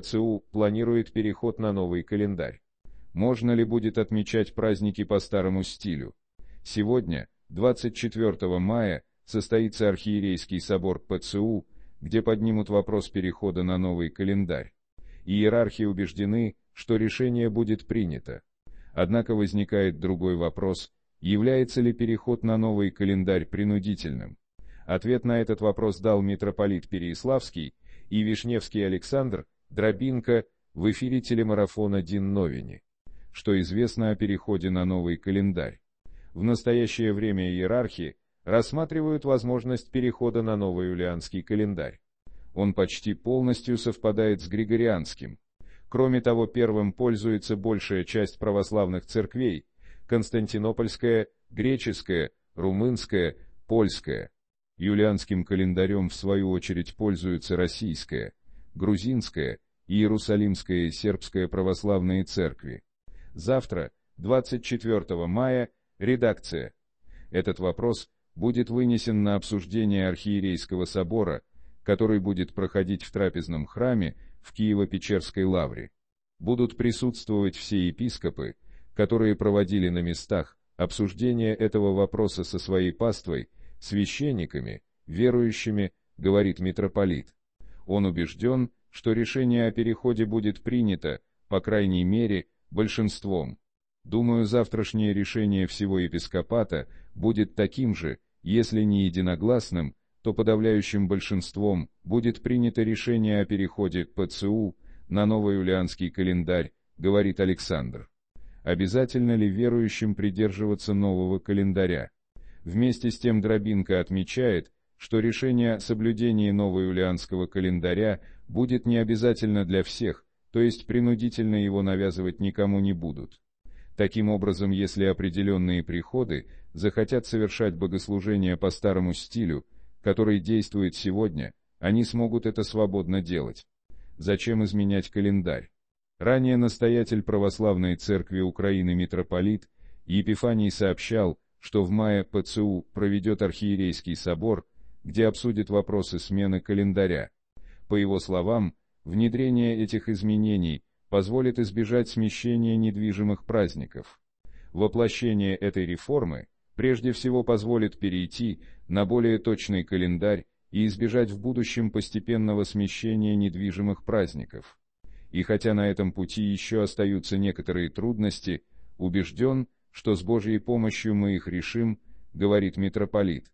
ПЦУ планирует переход на новый календарь. Можно ли будет отмечать праздники по старому стилю? Сегодня, 24 мая, состоится архиерейский собор ПЦУ, где поднимут вопрос перехода на новый календарь. Иерархи убеждены, что решение будет принято. Однако возникает другой вопрос, является ли переход на новый календарь принудительным? Ответ на этот вопрос дал митрополит Переиславский, и Вишневский Александр Дробинка в эфире телемарафона Дин Новини. Что известно о переходе на новый календарь? В настоящее время иерархи рассматривают возможность перехода на новый юлианский календарь. Он почти полностью совпадает с григорианским. Кроме того, первым пользуется большая часть православных церквей, константинопольская, греческая, румынская, польская. Юлианским календарем в свою очередь пользуются российская, грузинская, Иерусалимской сербской православной церкви. Завтра, 24 мая, редакция. Этот вопрос будет вынесен на обсуждение архиерейского собора, который будет проходить в трапезном храме в Киево-Печерской лавре. Будут присутствовать все епископы, которые проводили на местах обсуждение этого вопроса со своей паствой, священниками, верующими, говорит митрополит. Он убежден, что решение о переходе будет принято, по крайней мере, большинством. Думаю, завтрашнее решение всего епископата будет таким же, если не единогласным, то подавляющим большинством будет принято решение о переходе ПЦУ на новый юлианский календарь, говорит Александр. Обязательно ли верующим придерживаться нового календаря? Вместе с тем Дробинка отмечает, что решение о соблюдении новоюлианского календаря будет не обязательно для всех, то есть принудительно его навязывать никому не будут. Таким образом, если определенные приходы захотят совершать богослужение по старому стилю, который действует сегодня, они смогут это свободно делать. Зачем изменять календарь? Ранее настоятель православной церкви Украины митрополит Епифаний сообщал, что в мае ПЦУ проведет архиерейский собор, где обсудит вопросы смены календаря. По его словам, внедрение этих изменений позволит избежать смещения недвижимых праздников. Воплощение этой реформы прежде всего позволит перейти на более точный календарь и избежать в будущем постепенного смещения недвижимых праздников. И хотя на этом пути еще остаются некоторые трудности, убежден, что с Божьей помощью мы их решим, говорит митрополит.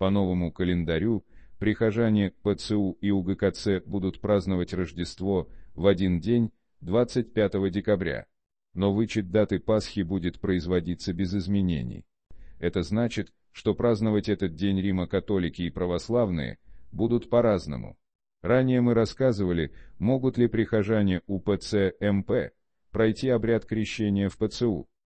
По новому календарю прихожане ПЦУ и УГКЦ будут праздновать Рождество в один день, 25 декабря. Но вычет даты Пасхи будет производиться без изменений. Это значит, что праздновать этот день Рима католики и православные будут по-разному. Ранее мы рассказывали, могут ли прихожане УПЦ МП пройти обряд крещения в ПЦУ.